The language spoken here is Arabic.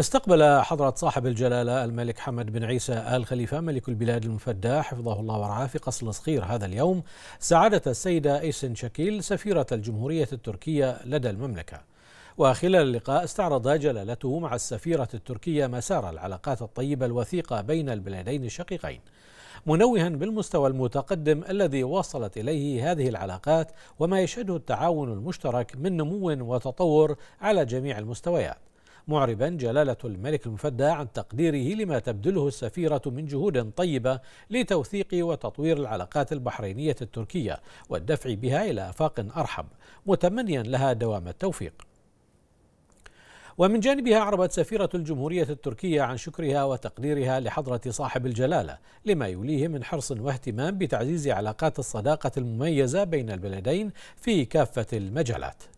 استقبل حضرة صاحب الجلالة الملك حمد بن عيسى آل خليفة ملك البلاد المفدى حفظه الله ورعاه في قصر صغير هذا اليوم سعادة السيدة إيسن شكيل سفيرة الجمهورية التركية لدى المملكة وخلال اللقاء استعرض جلالته مع السفيرة التركية مسار العلاقات الطيبة الوثيقة بين البلدين الشقيقين منوها بالمستوى المتقدم الذي وصلت اليه هذه العلاقات وما يشهده التعاون المشترك من نمو وتطور على جميع المستويات معربا جلالة الملك المفدى عن تقديره لما تبذله السفيرة من جهود طيبة لتوثيق وتطوير العلاقات البحرينية التركية والدفع بها إلى آفاق أرحب متمنيا لها دوام التوفيق ومن جانبها أعربت سفيرة الجمهورية التركية عن شكرها وتقديرها لحضرة صاحب الجلالة لما يوليه من حرص واهتمام بتعزيز علاقات الصداقة المميزة بين البلدين في كافة المجالات